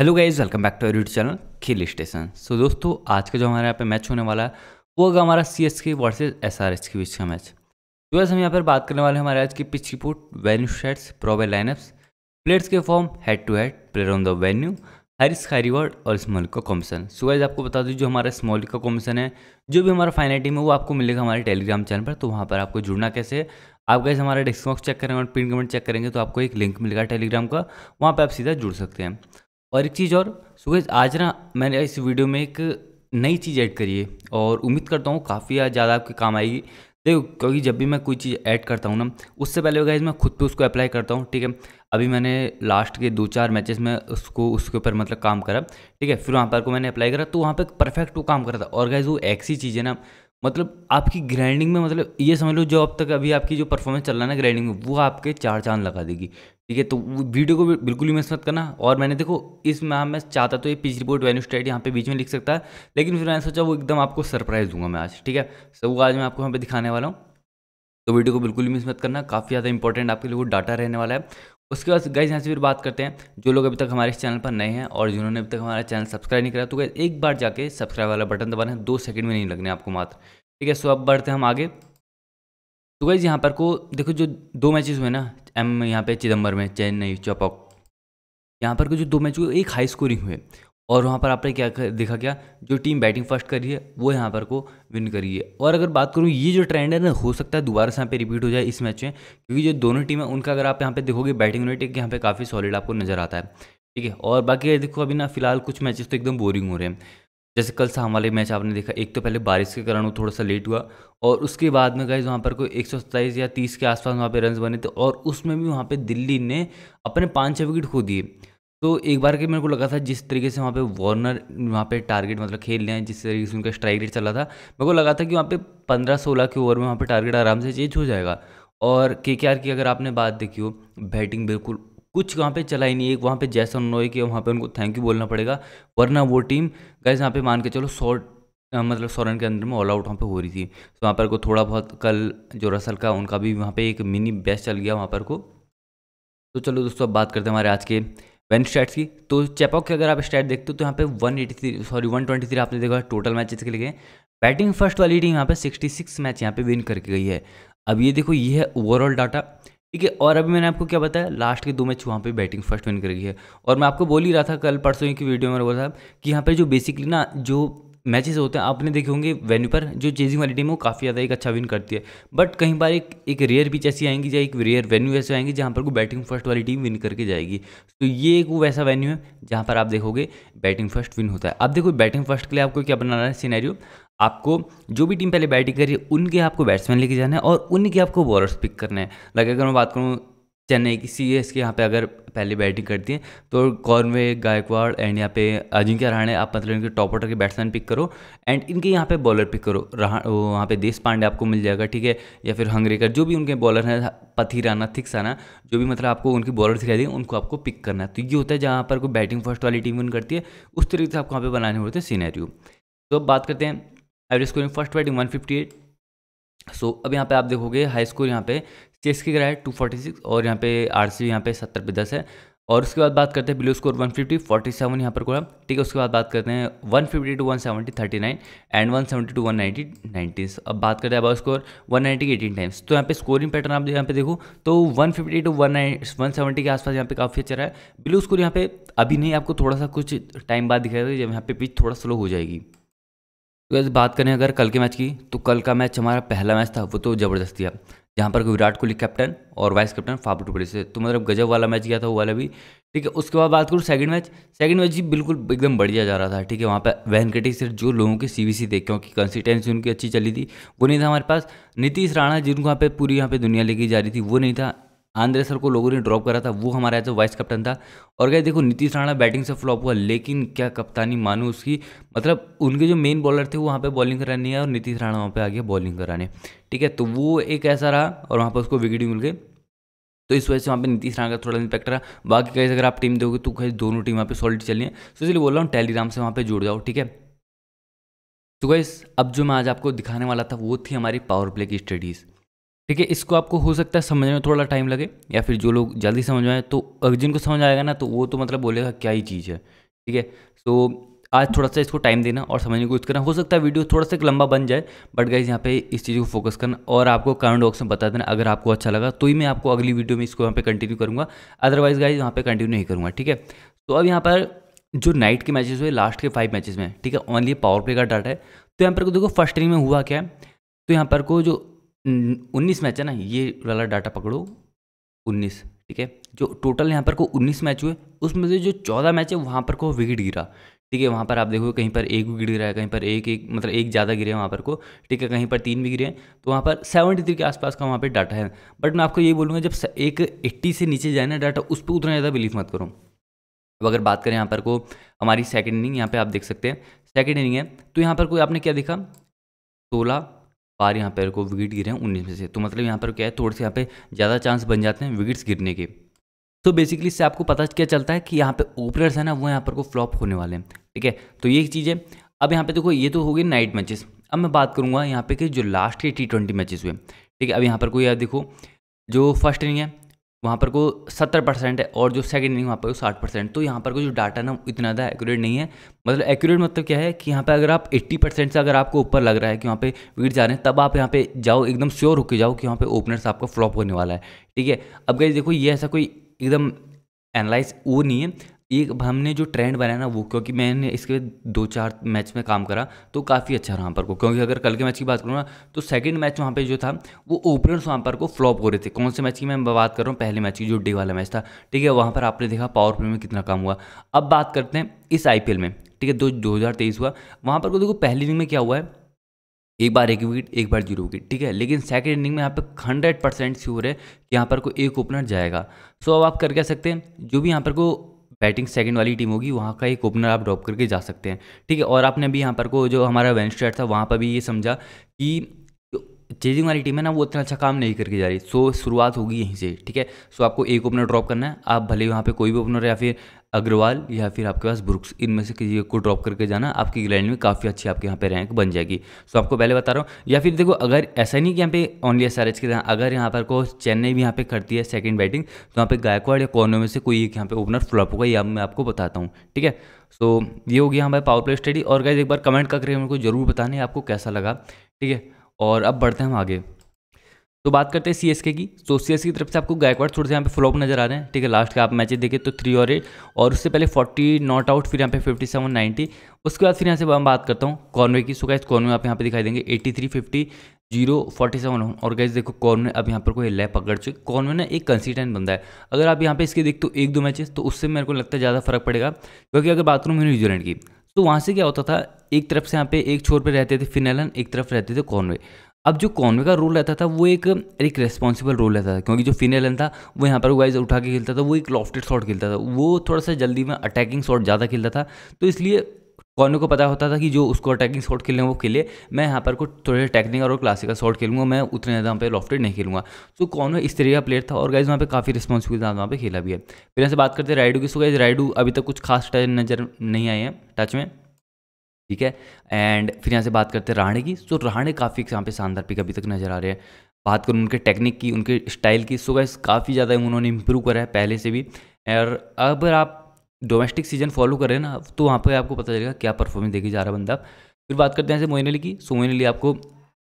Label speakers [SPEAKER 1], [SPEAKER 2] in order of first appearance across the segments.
[SPEAKER 1] hello guys welcome back to YouTube channel Khel station सो दोस्तों आज का जो हमारे यहाँ पे मैच होने वाला है वो होगा हमारा C S K versus S R H के बीच का मैच तो बस हम यहाँ पर बात करने वाले हैं हमारे आज की pitch report venue stats probable lineups players के form head to head player on the venue high risk high reward और स्मॉल का कमीशन सो गाइज आपको बता दूँ जो हमारा स्मॉल का कमीशन है जो भी हमारा फाइनल टीम है वो आपको मिलेगा हमारे टेलीग्राम चैनल पर तो वहाँ पर आपको जुड़ना कैसे आप गाइज हमारा डिस्कॉक्स चेक करेंगे और पिन कमेंट चेक करेंगे तो आपको एक लिंक मिलेगा टेलीग्राम का वहाँ पर आप सीधा जुड़ सकते हैं और एक चीज़ और सुगज आज ना मैंने इस वीडियो में एक नई चीज़ ऐड करी है और उम्मीद करता हूँ काफ़ी ज़्यादा आपके काम आएगी देखो क्योंकि जब भी मैं कोई चीज़ ऐड करता हूँ ना उससे पहले गाइज मैं खुद पे उसको अप्लाई करता हूँ ठीक है अभी मैंने लास्ट के दो चार मैचेस में उसको उसके ऊपर मतलब काम करा ठीक है फिर वहाँ पर को मैंने अप्लाई करा तो वहाँ पर परफेक्ट वो काम करा था और गाइज वो ऐसी चीज़ है ना मतलब आपकी ग्राइंडिंग में मतलब ये समझ लो जो अब तक अभी आपकी जो परफॉर्मेंस चल रहा है ना ग्राइंडिंग में वो आपके चार चांद लगा देगी ठीक है तो वीडियो को बिल्कुल भी मिस मत करना और मैंने देखो इस मैं मैं चाहता तो ये पिच रिपोर्ट वैल्यू स्टेट यहाँ पे बीच में लिख सकता है लेकिन फिर मैंने सोचा वो एकदम आपको सरप्राइज़ दूंगा मैं आज ठीक है सो वो आज मैं आपको यहाँ पर दिखाने वाला हूँ तो वीडियो को बिल्कुल भी मिस मत करना काफ़ी ज़्यादा इंपॉर्टेंट आपके लिए वो डाटा रहने वाला है उसके बाद गाइज यहाँ से फिर बात करते हैं जो लोग अभी तक हमारे इस चैनल पर नए हैं और जिन्होंने अभी तक हमारा चैनल सब्सक्राइब नहीं करा तो गाइज एक बार जाके सब्सक्राइब वाला बटन दबाना है दो सेकंड में नहीं लगने आपको मात्र ठीक है सो अब बढ़ते हम आगे तो गाइज यहाँ पर को देखो जो दो मैचेस हुए ना एम यहाँ पे चिदम्बर में चेन्नई चौपॉक यहाँ पर को जो दो मैच हुए एक हाई स्कोरिंग हुए और वहाँ पर आपने क्या देखा क्या जो टीम बैटिंग फर्स्ट करी है वो यहाँ पर को विन करी है और अगर बात करूँ ये जो ट्रेंड है ना हो सकता है दोबारा से यहाँ पे रिपीट हो जाए इस मैच में क्योंकि जो दोनों टीम है उनका अगर आप यहाँ पे देखोगे बैटिंग यूनिट एक यहाँ पे काफ़ी सॉलिड आपको नजर आता है ठीक है और बाकी देखो अभी ना फिलहाल कुछ मैचेस तो एकदम बोरिंग हो रहे हैं जैसे कल शाम वाले मैच आपने देखा एक तो पहले बारिश के कारण वो थोड़ा सा लेट हुआ और उसके बाद में गए वहाँ पर कोई एक या तीस के आसपास वहाँ पर रन बने थे और उसमें भी वहाँ पर दिल्ली ने अपने पाँच छः विकेट खो दिए तो एक बार के मेरे को लगा था जिस तरीके से वहाँ पे वार्नर वहाँ पे टारगेट मतलब खेल रहे हैं जिस तरीके से उनका स्ट्राइक रेट चला था मेरे को लगा था कि वहाँ पे पंद्रह सोलह के ओवर में वहाँ पे टारगेट आराम से चेंज हो जाएगा और के के आर की अगर आपने बात देखी हो बैटिंग बिल्कुल कुछ वहाँ पे चला ही नहीं एक वहाँ पे जैसन उन्होंने कि वहाँ पे उनको थैंक यू बोलना पड़ेगा वरना वो टीम गैस यहाँ पे मान के चलो सौ मतलब सौ रन के अंदर में ऑल आउट वहाँ पे हो रही थी तो वहाँ पर को थोड़ा बहुत कल जो रसल का उनका भी वहाँ पे एक मिनी बेस्ट चल गया वहाँ पर को तो चलो दोस्तों अब बात करते हैं हमारे आज के वन स्टैट्स की तो चेपॉक के अगर आप स्टैट देखते हो तो यहाँ पे 183 सॉरी 123 आपने देखा टोटल मैचेस के लिए बैटिंग फर्स्ट वाली टीम यहाँ पे 66 मैच यहाँ पे विन करके गई है अब ये देखो ये है ओवरऑल डाटा ठीक है और अभी मैंने आपको क्या बताया लास्ट के दो मैच वहाँ पे बैटिंग फर्स्ट विन करी है और मैं आपको बोल ही रहा था कल परसों की वीडियो में बोला था कि यहाँ पे जो बेसिकली ना जो मैचेस होते हैं आपने देखे होंगे वेन्यू पर जो चेजिंग वाली टीम वो काफ़ी ज़्यादा एक अच्छा विन करती है बट कहीं बार एक एक रेयर पिच ऐसी आएंगी या एक रेयर वेन्यू ऐसे आएंगे जहाँ पर को बैटिंग फर्स्ट वाली टीम विन करके जाएगी तो ये एक वो वैसा वेन्यू है जहाँ पर आप देखोगे बैटिंग फर्स्ट विन होता है आप देखो बैटिंग फर्स्ट के लिए आपको क्या बनाना है सीनैरियो आपको जो भी टीम पहले बैटिंग करी है उनके आपको बैट्समैन लेके जाना है और उनके आपको बॉलर्स पिक करना है लाइक अगर मैं बात करूँ चेन्नई की सी एस के यहाँ पे अगर पहले बैटिंग करती है तो कॉर्नवे गायकवाड़ एंड यहाँ पे अजिंक्य रहाणे आप मतलब इनके टॉप ऑर्डर के बैट्समैन पिक करो एंड इनके यहाँ पे बॉलर पिक करो रहा वहाँ पे देश पांडे आपको मिल जाएगा ठीक है या फिर हंगरेकर जो भी उनके बॉलर हैं पथी राना थिक्स आना जो भी मतलब आपको उनकी बॉलर दिखाई देंगे उनको आपको पिक करना है तो ये होता है जहाँ पर कोई बैटिंग फर्स्ट वाली टीम विन करती है उस तरीके से आपको वहाँ पर बनाने होते हैं सीनैरियो तो अब बात करते हैं average scoring first batting 158 so so, अब यहाँ पे आप देखोगे हाई स्कोर यहाँ पे चेस की कराया टू फोर्टी सिक्स और यहाँ पे आर सी यहाँ पे सत्तर पे दस है और उसके बाद बात करते हैं बिलो स्कोर 150 सेवन यहाँ पर कोड़ा ठीक है उसके बाद बात करते हैं 150 to thirty nine and 170 to ninety 19 अब बात करते हैं अब स्कोर 190 एटीन टाइम्स तो यहाँ पे स्कोरिंग पैटर्न आप यहाँ पे देखो तो 150 टू वन 170 के आसपास यहाँ पे काफ़ी अच्छा रहा है बिलो स्कोर यहाँ पे अभी नहीं आपको थोड़ा सा कुछ टाइम बाद दिखाई जब यहाँ पे पिच थोड़ा स्लो हो जाएगी वैसे बात करें अगर कल के मैच की तो कल का मैच हमारा पहला मैच था वो तो ज़बरदस्त था जहाँ पर विराट कोहली कैप्टन और वाइस कैप्टन फाफू टुकड़े से तो मतलब गजब वाला मैच गया था वो वाला भी ठीक है उसके बाद बात करूँ सेकंड मैच सेकंड मैच जी बिल्कुल एकदम बढ़िया जा रहा था ठीक है वहाँ पर वेंकटेश सिर्फ जो लोगों की सी बी सी देख क्योंकि कंसिस्टेंसी उनकी अच्छी चली थी वो नहीं था हमारे पास नीतीश राणा जिनको वहाँ पे पूरी यहाँ पे दुनिया लेके जा रही थी वो नहीं था आंद्रे सर को लोगों ने ड्रॉप करा था वो हमारा एज वाइस कैप्टन था और गए देखो नीतीश राणा बैटिंग से फ्लॉप हुआ लेकिन क्या कप्तानी मानो उसकी मतलब उनके जो मेन बॉलर थे वो वहाँ पे बॉलिंग कराने है और नीतीश राणा वहाँ पे आ गया बॉलिंग कराने ठीक है तो वो एक ऐसा रहा और वहाँ पर उसको विकेट मिल गई तो इस वजह से वहाँ पे नीतीश राणा का थोड़ा इम्पैक्ट रहा बाकी कैसे अगर आप टीम दोगे तो कहीं दोनों टीम वहाँ पे सॉलिड चल रही है तो इसलिए बोल रहा हूँ टेलीग्राम से वहाँ पे जुड़ जाओ ठीक है तो गैस अब जो मैं आज आपको दिखाने वाला था वो थी हमारी पावर प्ले की स्टडीज़ ठीक है इसको आपको हो सकता है समझने में थोड़ा टाइम लगे या फिर जो लोग जल्दी समझ आए तो जिनको समझ आएगा ना तो वो तो मतलब बोलेगा क्या ही चीज़ है ठीक है सो तो आज थोड़ा सा इसको टाइम देना और समझने की कोशिश करना हो सकता है वीडियो थोड़ा सा लंबा बन जाए बट गाइज यहाँ पे इस चीज़ को फोकस करना और आपको कमेंट बॉक्स में बता देना अगर आपको अच्छा लगा तो ही मैं आपको अगली वीडियो में इसको यहाँ पे कंटिन्यू करूँगा अदरवाइज गाइज यहाँ पे कंटिन्यू नहीं करूँगा ठीक है तो अब यहाँ पर जो नाइट के मैचेस हुए लास्ट के फाइव मैचेस में ठीक है ओनली पावर प्ले का डाटा है तो यहाँ पर को देखो फर्स्ट इनिंग में हुआ क्या है तो यहाँ पर को जो उन्नीस मैच है ना ये वाला डाटा पकड़ो उन्नीस ठीक है जो टोटल यहाँ पर को उन्नीस मैच हुए उसमें से जो चौदह मैच है वहाँ पर को विकेट गिरा ठीक है वहाँ पर आप देखोगे कहीं पर एक विकेट गिरा है कहीं पर एक एक मतलब एक ज़्यादा गिरे वहाँ पर को ठीक है कहीं पर तीन भी गिरे हैं तो वहाँ पर सेवेंटी थ्री के आसपास का वहाँ पर डाटा है बट मैं आपको ये बोलूँगा जब एक एट्टी से नीचे जाए ना डाटा उस पर उतना ज़्यादा बिलीव मत करो अब अगर बात करें यहाँ पर को हमारी सेकेंड इनिंग यहाँ पर आप देख सकते हैं सेकेंड इनिंग है तो यहाँ पर कोई आपने क्या देखा सोलह पार यहाँ पर को विकेट गिरे हैं उन्नीस में से तो मतलब यहाँ पर क्या है थोड़े से यहाँ पे ज़्यादा चांस बन जाते हैं विकेट्स गिरने के तो बेसिकली इससे आपको पता क्या चलता है कि यहाँ पे ओपनर्स है ना वो यहाँ पर को फ्लॉप होने वाले हैं ठीक है तो ये चीज़ है अब यहाँ पे देखो ये तो हो नाइट मैचेस अब मैं बात करूँगा यहाँ पे कि जो लास्ट के टी ट्वेंटी मैचेस हुए ठीक है अब यहाँ पर कोई यार देखो जो फर्स्ट इनिंग है वहाँ पर को सत्तर परसेंट है और जो सेकंड इनिंग वहाँ पर को साठ परसेंट तो यहाँ पर को जो डाटा ना इतना ज़्यादा एक्यूरेट नहीं है मतलब एक्यूरेट मतलब क्या है कि यहाँ पे अगर आप 80 परसेंट से अगर आपको ऊपर लग रहा है कि वहाँ पे वीट जा रहे हैं तब आप यहाँ पे जाओ एकदम श्योर होकर जाओ कि वहाँ पे ओपनर्स आपका फ्लॉप होने वाला है ठीक है अब गई देखो ये ऐसा कोई एकदम एनालाइज वो नहीं है एक हमने जो ट्रेंड बनाया ना वो क्योंकि मैंने इसके दो चार मैच में काम करा तो काफ़ी अच्छा रहा पर को क्योंकि अगर कल के मैच की बात करूँ ना तो सेकंड मैच वहाँ पे जो था वो ओपनर्स वहाँ पर को फ्लॉप हो रहे थे कौन से मैच की मैं बात कर रहा हूँ पहले मैच की जो डे वाला मैच था ठीक है वहाँ पर आपने देखा पावर प्ले में कितना काम हुआ अब बात करते हैं इस आई में ठीक है दो दो हुआ वहाँ पर को देखो पहली इनिंग में क्या हुआ है एक बार एक विकेट एक बार जीरो विकेट ठीक है लेकिन सेकेंड इनिंग में यहाँ पर हंड्रेड परसेंट श्योर है कि यहाँ पर को एक ओपनर जाएगा सो अब आप कर क्या सकते हैं जो भी यहाँ पर को बैटिंग सेकंड वाली टीम होगी वहाँ का एक ओपनर आप ड्रॉप करके जा सकते हैं ठीक है और आपने अभी यहाँ पर को जो हमारा वेंस्टेट था वहाँ पर भी ये समझा कि चेजिंग वाली टीम है ना वो इतना अच्छा काम नहीं करके जा रही सो शुरुआत होगी यहीं से ठीक है सो आपको एक ओपनर ड्रॉप करना है आप भले वहाँ पे कोई भी ओपनर या फिर अग्रवाल या फिर आपके पास ब्रुक्स इनमें से किसी को ड्रॉप करके जाना आपकी लाइन में काफ़ी अच्छी आपके यहाँ पे रैंक बन जाएगी सो आपको पहले बता रहा हूँ या फिर देखो अगर ऐसा नहीं कि यहाँ पे ओनली एस आर एच के अगर यहाँ पर को चेन्नई भी यहाँ पे करती है सेकंड बैटिंग तो यहाँ पे गायकवाड़ या कॉर्नर में से कोई एक यहाँ पे ओपनर फ्लॉप होगा या मैं आपको बताता हूँ ठीक है सो ये हो गया हमारे पावर प्ले स्टडी और गाइज एक बार कमेंट करके मेरे को जरूर बताने आपको कैसा लगा ठीक है और अब बढ़ते हैं हम आगे तो बात करते हैं सी एस के की तो सी एस की तरफ से आपको गायकवाड़ थोड़े से यहाँ पे फ्लॉप नजर आ रहे हैं ठीक है लास्ट का आप मैचेस देखें तो थ्री और एट और उससे पहले फोर्टी नॉट आउट फिर यहाँ पे फिफ्टी सेवन नाइन्टी उसके बाद फिर यहाँ से मैं बात करता हूँ कॉर्नवे की सो गैस कॉर्नवे आप यहाँ पे दिखाई देंगे eighty three fifty zero forty seven और गैस देखो कॉर्नवे अब यहाँ पर कोई लय पकड़ चुके कॉर्नवे ना एक कंसिस्टेंट बंदा है अगर आप यहाँ पे इसके देखते हो एक दो मैचेस तो उससे मेरे को लगता है ज़्यादा फर्क पड़ेगा क्योंकि अगर बात करूँ मैं न्यूजीलैंड की तो वहाँ से क्या होता था एक तरफ से यहाँ पे एक छोर पे रहते थे फिनेलन एक तरफ रहते थे कॉनवे अब जो कॉनवे का रोल रहता था वो एक एक रेस्पॉन्सिबल रोल रहता था क्योंकि जो फिनेलन था वो यहाँ पर वाइज उठा के खेलता था वो एक लॉफ्टेड शॉट खेलता था वो थोड़ा सा जल्दी में अटैकिंग शॉट ज़्यादा खेलता था तो इसलिए कॉर्नर को पता होता था कि जो उसको अटैकिंग शॉट खेलने वो खेले मैं यहाँ पर कुछ थोड़े टेक्निकल और क्लासिकल शॉट खेलूंगा मैं उतने ज़्यादा वहाँ पर लॉफ्टेड नहीं खेलूंगा तो कॉर्नर इस तरह का प्लेयर था और गाइज वहाँ पे काफ़ी रिस्पॉन्सिबिलिटी वहाँ पे खेला भी है फिर यहाँ से बात करते हैं राइडू की सो गाइज राइडू अभी तक कुछ खास टच नज़र नहीं आए हैं टच में ठीक है एंड फिर यहाँ से बात करते हैं राणे की सो राणे काफ़ी यहाँ पे शानदार पिक अभी तक नज़र आ रहे हैं बात करूँ उनके टेक्निक की उनके स्टाइल की सो गाइज काफ़ी ज़्यादा उन्होंने इंप्रूव करा है पहले से भी और अगर आप डोमेस्टिक सीजन फॉलो कर रहे हैं ना तो वहाँ पर आपको पता चलेगा क्या परफॉर्मेंस देखे जा रहा है बंदा फिर बात करते हैं ऐसे मोइन अली की सो मोइन अली आपको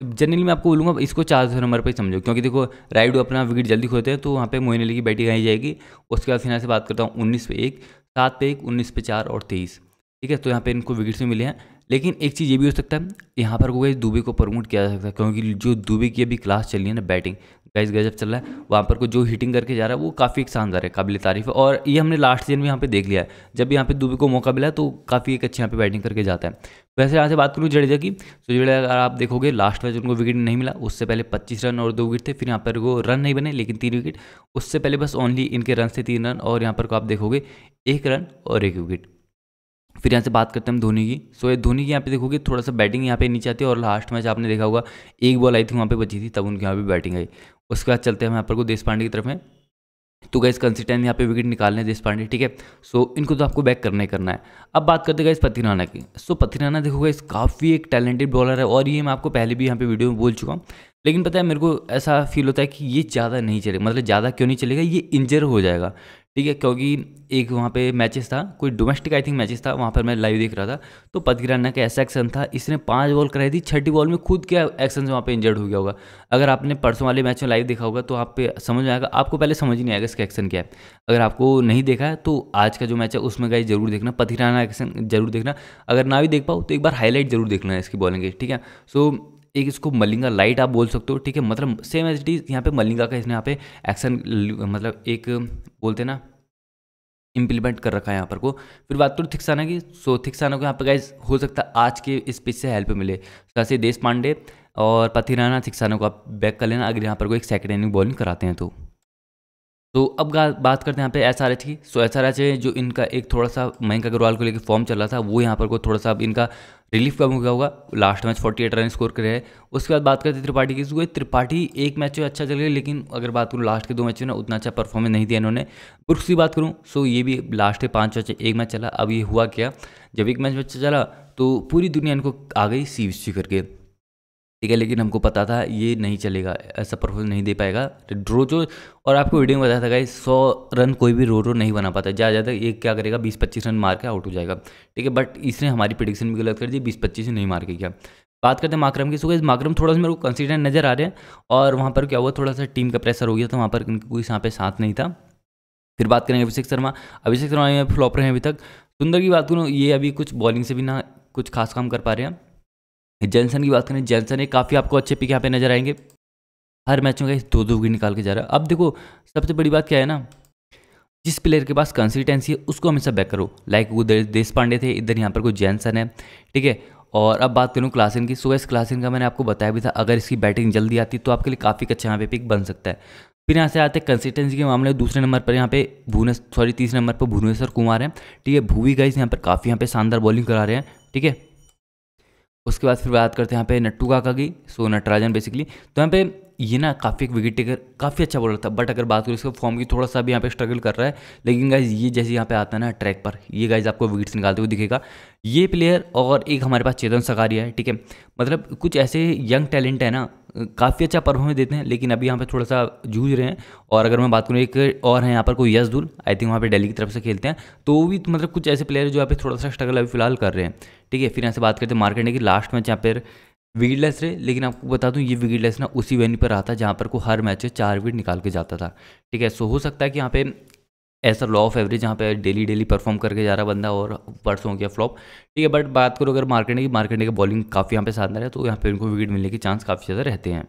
[SPEAKER 1] जनरली मैं आपको बोलूँगा इसको चार सौ नंबर पर समझो क्योंकि देखो राइड अपना विकेट जल्दी खोते हैं तो वहाँ पर मोइन अली की बैटिंग आई जाएगी उसके बाद फिर यहाँ से बात करता हूँ उन्नीस पे एक सात पे एक उन्नीस पे चार और तेईस ठीक है तो यहाँ पे इनको विकेट्स भी मिले हैं लेकिन एक चीज़ ये भी हो सकता है यहाँ पर कोई दुबे को प्रमोट किया जा सकता है क्योंकि जो दुबे की अभी क्लास चल रही है ना बैटिंग गैस गजब चल रहा है वहाँ पर को जो हीटिंग करके जा रहा है वो काफ़ी एक शानदार है काबिल तारीफ है और ये हमने लास्ट सीजन भी यहाँ पे देख लिया है जब यहाँ पे दुबे को मौका मिला तो काफ़ी एक अच्छे यहाँ पे बैटिंग करके जाता है वैसे यहाँ से बात करूँ जडेजा की तो जडेजा अगर आप देखोगे लास्ट मैच उनको विकेट नहीं मिला उससे पहले पच्चीस रन और दो विकेट थे फिर यहाँ पर वो रन नहीं बने लेकिन तीन विकेट उससे पहले बस ओनली इनके रन से तीन रन और यहाँ पर को आप देखोगे एक रन और एक विकेट फिर यहाँ से बात करते हैं हम धोनी की सो ये धोनी की यहाँ पे देखोगे थोड़ा सा बैटिंग यहाँ पे नीचे आती है और लास्ट मैच आपने देखा होगा एक बॉल आई थी वहाँ पे बची थी तब उनके यहाँ पे बैटिंग आई उसके बाद चलते हैं हम यहाँ पर को देश पांडे की तरफ में तो गैस कंसिस्टेंट यहाँ पे विकेट निकालने हैं देश पांडे ठीक है सो इनको तो आपको बैक करना ही करना है अब बात करते गए पति राणा की सो पति राणा देखो इस काफ़ी एक टैलेंटेड बॉलर है और ये मैं आपको पहले भी यहाँ पे वीडियो में बोल चुका हूँ लेकिन पता है मेरे को ऐसा फील होता है कि ये ज़्यादा नहीं चलेगा मतलब ज़्यादा क्यों नहीं चलेगा ये इंजर हो जाएगा ठीक है क्योंकि एक वहाँ पे मैचेस था कोई डोमेस्टिक आई थिंक मैचेस था वहाँ पर मैं लाइव देख रहा था तो पदगिराना का ऐसा एक्शन था इसने पांच बॉल कराई थी छठी बॉल में खुद के एक्शन से वहाँ पे इंजर्ड हो गया होगा अगर आपने परसों वाले मैच में लाइव देखा होगा तो आप पे समझ में आएगा आपको पहले समझ नहीं आएगा इसका एक्शन क्या है अगर आपको नहीं देखा है तो आज का जो मैच है उसमें गाई जरूर देखना पदगिराना एक्शन जरूर देखना अगर ना भी देख पाओ तो एक बार हाईलाइट जरूर देखना है इसकी बॉलिंग ठीक है सो एक इसको मलिंगा लाइट आप बोल सकते हो ठीक है मतलब सेम एज इट इज़ यहाँ पे मलिंगा का इसने यहाँ पे एक्शन मतलब एक बोलते ना इम्प्लीमेंट कर रखा है यहाँ पर को फिर बात करूँ थिक्साना की सो थिक्साना को यहाँ पर गाइज हो सकता है आज के इस पिच से हेल्प मिले जैसे तो देश पांडे और पथिराना थिक्साना को आप बैक कर लेना अगर यहाँ पर कोई एक सेकेंड इनिंग बॉलिंग कराते हैं तो तो अब बात करते हैं यहाँ पे एस आर एच की सो एस आर एच जो इनका एक थोड़ा सा मयंक अग्रवाल को लेकर फॉर्म चल रहा था वो यहाँ पर को थोड़ा सा अब इनका रिलीफ कम हो गया होगा लास्ट मैच 48 रन स्कोर करे है उसके बाद बात करते हैं त्रिपाठी की तो त्रिपाठी एक मैच में अच्छा चल गया लेकिन अगर बात करूँ लास्ट के दो मैचों ने उतना अच्छा परफॉर्मेंस नहीं दिया इन्होंने ब्रुक्स की बात करूँ सो ये भी लास्ट के पाँच मैच एक मैच चला अब ये हुआ क्या जब एक मैच अच्छा में चला तो पूरी दुनिया इनको आ गई सी करके ठीक है लेकिन हमको पता था ये नहीं चलेगा ऐसा परफॉर्मेंस नहीं दे पाएगा ड्रो जो और आपको वीडियो में बताया था गाइस सौ रन कोई भी रो रो नहीं बना पाता ज़्यादा ज़्यादा ये क्या करेगा बीस पच्चीस रन मार के आउट हो जाएगा ठीक है बट इसने हमारी प्रिडिक्शन भी गलत कर दी बीस पच्चीस नहीं मार के क्या बात करते हैं माकरम की सुबह इस माकरम थोड़ा सा मेरे को कंसिडेंट नजर आ रहे हैं और वहाँ पर क्या हुआ थोड़ा सा टीम का प्रेशर हो गया था वहाँ पर कोई यहाँ पे साथ नहीं था फिर बात करेंगे अभिषेक शर्मा अभिषेक शर्मा फ्लॉप रहे हैं अभी तक सुंदर की बात करूँ ये अभी कुछ बॉलिंग से भी ना कुछ खास काम कर पा रहे हैं जैनसन की बात करें जैनसन एक काफ़ी आपको अच्छे पिक यहाँ पे नजर आएंगे हर मैच में दो दो विकेट निकाल के जा रहा है अब देखो सबसे बड़ी बात क्या है ना जिस प्लेयर के पास कंसिस्टेंसी है उसको हमेशा बैक करो लाइक वो देश पांडे थे इधर यहाँ पर कोई जैनसन है ठीक है और अब बात करूँ क्लासिन की सो इस क्लासिन का मैंने आपको बताया भी था अगर इसकी बैटिंग जल्दी आती तो आपके लिए काफ़ी अच्छा यहाँ पे पिक बन सकता है फिर यहाँ से आते हैं कंसिस्टेंसी के मामले में दूसरे नंबर पर यहाँ पे भुवनेश सॉरी तीसरे नंबर पर भुवनेश्वर कुमार हैं ठीक है भूवी गाइस यहाँ पर काफ़ी यहाँ पे शानदार बॉलिंग करा रहे हैं ठीक है उसके बाद फिर बात करते हैं यहाँ पे नट्टू काका की सो नटराजन बेसिकली तो यहाँ पे ये ना काफ़ी एक विकेट टेकर काफ़ी अच्छा बॉलर था बट अगर बात करें इसके फॉर्म की थोड़ा सा भी यहाँ पे स्ट्रगल कर रहा है लेकिन गाइज ये जैसे यहाँ पे आता है ना ट्रैक पर ये गाइज आपको विकेट्स निकालते हुए दिखेगा ये प्लेयर और एक हमारे पास चेतन सकारिया है ठीक है मतलब कुछ ऐसे यंग टैलेंट है ना काफ़ी अच्छा परफॉर्मेंस देते हैं लेकिन अभी यहाँ पे थोड़ा सा जूझ रहे हैं और अगर मैं बात करूँ एक और है यहाँ पर कोई यशदुल आई थिंक वहाँ पे दिल्ली की तरफ से खेलते हैं तो वो भी तो मतलब कुछ ऐसे प्लेयर जो यहाँ पे थोड़ा सा स्ट्रगल अभी फिलहाल कर रहे हैं ठीक है फिर यहाँ से बात करते हैं मार्केट की लास्ट मैच यहाँ पर विकेटलेस रहे लेकिन आपको बता दूं ये विकेटलेस ना उसी वेन्यू पर आता था जहाँ पर को हर मैच में चार विकेट निकाल के जाता था ठीक है सो हो सकता है कि यहाँ पे ऐसा लॉ ऑफ एवरेज जहाँ पे डेली डेली परफॉर्म करके जा रहा बंदा और परसों हो गया फ्लॉप ठीक है बट बात करो अगर मार्केट की मार्केट की बॉलिंग काफ़ी यहाँ पे शानदार है तो यहाँ पे उनको विकेट मिलने के चांस काफ़ी ज़्यादा रहते हैं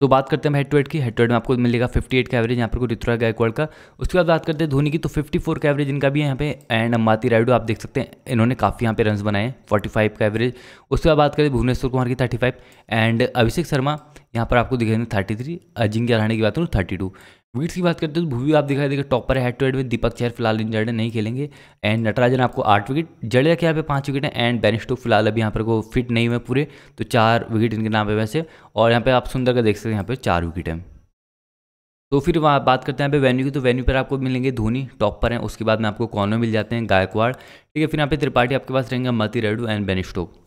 [SPEAKER 1] तो बात करते हैं हेड टू हेड की हेड टू हेड में आपको मिलेगा 58 का एवरेज यहाँ पर को रितुरा गायकवाड़ का उसके बाद बात करते हैं धोनी की तो 54 का एवरेज इनका भी है यहाँ पे एंड अम्बाती रायडू आप देख सकते हैं इन्होंने काफ़ी यहाँ पे रन बनाए 45 का एवरेज उसके बाद बात करें भुवनेश्वर कुमार की 35 एंड अभिषेक शर्मा यहाँ पर आपको दिखाई थर्टी थ्री अजिंक्य रहने की बात करूँ थर्टी टू वीट्स की बात करते हैं तो भूवी आप दिखाई देगा टॉपर है हेड टू हेड में दीपक चहर फिलहाल इन जड़े नहीं खेलेंगे एंड नटराजन आपको आठ विकेट जडेजा के यहाँ पे पाँच विकेट हैं एंड बेनिस्टोक फिलहाल अभी यहाँ पर को फिट नहीं हुए पूरे तो चार विकेट इनके नाम पे वैसे और यहाँ पे आप सुंदर का देख सकते हैं यहाँ पे चार विकेट हैं तो फिर वहाँ बात करते हैं यहाँ पे वेन्यू की तो वेन्यू पर आपको मिलेंगे धोनी टॉप पर हैं उसके बाद में आपको कॉर्नर मिल जाते हैं गायकवाड़ ठीक है फिर यहाँ पे त्रिपाठी आपके पास रहेंगे मती रेडू and Ben Stokes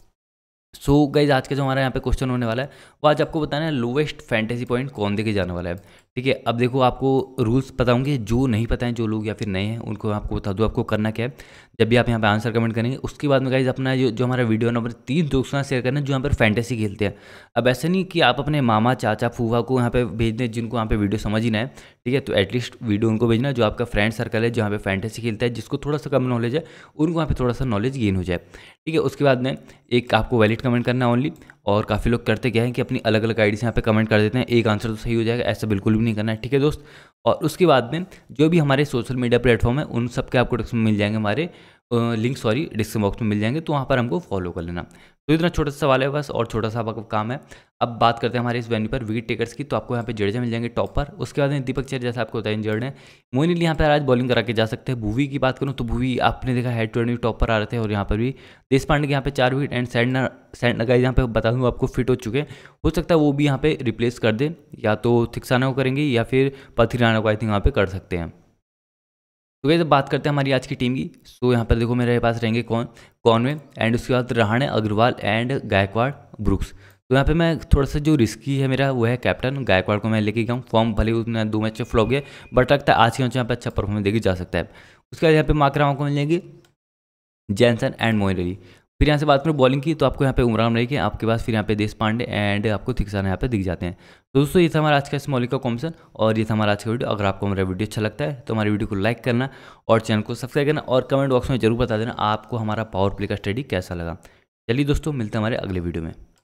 [SPEAKER 1] so so, guys आज का जो हमारा यहाँ पे क्वेश्चन होने वाला है वो आज आपको बताना है लोवेस्ट फैंटेसी पॉइंट कौन देखे जाने वाला है ठीक है अब देखो आपको रूल्स पता होंगे जो नहीं पता है जो लोग या फिर नए हैं उनको आपको बता दूँ आपको करना क्या है जब भी आप यहाँ पर आंसर कमेंट करेंगे उसके बाद में गाइज अपना जो जो हमारा वीडियो नंबर तीन दोस्तों शेयर करना जो यहाँ पर फैंटेसी खेलते हैं अब ऐसा नहीं कि आप अपने मामा चाचा फूफा को यहाँ पर भेज दें जिनको यहाँ पर वीडियो समझ ही ना है ठीक है तो एटलीस्ट वीडियो उनको भेजना जो आपका फ्रेंड सर्कल है जो यहाँ पर फैंटेसी खेलता है जिसको थोड़ा सा कम नॉलेज है उनको यहाँ पर थोड़ा सा नॉलेज गेन हो जाए ठीक है उसके बाद में एक आपको वैलिड कमेंट करना ओनली और काफ़ी लोग करते क्या हैं कि अपनी अलग अलग आईडी से यहाँ पे कमेंट कर देते हैं एक आंसर तो सही हो जाएगा ऐसा बिल्कुल भी नहीं करना है ठीक है दोस्त और उसके बाद में जो भी हमारे सोशल मीडिया प्लेटफॉर्म है उन सब के आपको मिल जाएंगे हमारे लिंक सॉरी डिस्क्रिप्शन बॉक्स में मिल जाएंगे तो वहाँ पर हमको फॉलो कर लेना तो इतना छोटा सा सवाल है बस और छोटा सा आपका काम है अब बात करते हैं हमारे इस वेन्यू पर विकेट टेकर्स की तो आपको यहाँ पे जडेजा मिल जाएंगे टॉप पर उसके बाद दीपक चेर जैसा आपको बताया इंजर्ड है मोइन अली यहाँ पर आज बॉलिंग करा के जा सकते हैं भूवी की बात करूँ तो भूवी आपने देखा हेड टू एंड टॉप पर आ रहे थे और यहाँ पर भी देश पांडे के यहाँ पर चार विकेट एंड सैंडनर सैंडनर का यहाँ पे बता दूँ आपको फिट हो चुके हो सकता है वो भी यहाँ पर रिप्लेस कर दे या तो थिक्साना को करेंगे या फिर पथिराना को आई थिंक यहाँ पर कर सकते हैं तो वैसे बात करते हैं हमारी आज की टीम की सो यहाँ पर देखो मेरे पास रहेंगे कौन कॉनवे एंड उसके बाद रहाणे अग्रवाल एंड गायकवाड़ ब्रुक्स तो यहाँ पे मैं थोड़ा सा जो रिस्की है मेरा वो है कैप्टन गायकवाड़ को मैं लेके गया हूँ फॉर्म भले उसने दो मैच में फ्लॉप गया बट लगता है आज के मैच यहाँ पर अच्छा परफॉर्मेंस देखी जा सकता है उसके बाद यहाँ पे माकरामा को मिलेंगे जैनसन एंड मोइन अली फिर यहाँ से बात करें बॉलिंग की तो आपको यहाँ पे उमरान रहेगी आपके पास फिर यहाँ पे देश पांडे एंड आपको थिक्सान यहाँ पे दिख जाते हैं तो दोस्तों ये था हमारा आज का इस मॉलिक का कॉम्पिशन और ये था हमारा आज का वीडियो अगर आपको हमारा वीडियो अच्छा लगता है तो हमारे वीडियो को लाइक करना और चैनल को सब्सक्राइब करना और कमेंट बॉक्स में जरूर बता देना आपको हमारा पावर प्ले का स्टडी कैसा लगा चलिए दोस्तों मिलते हैं हमारे अगले वीडियो में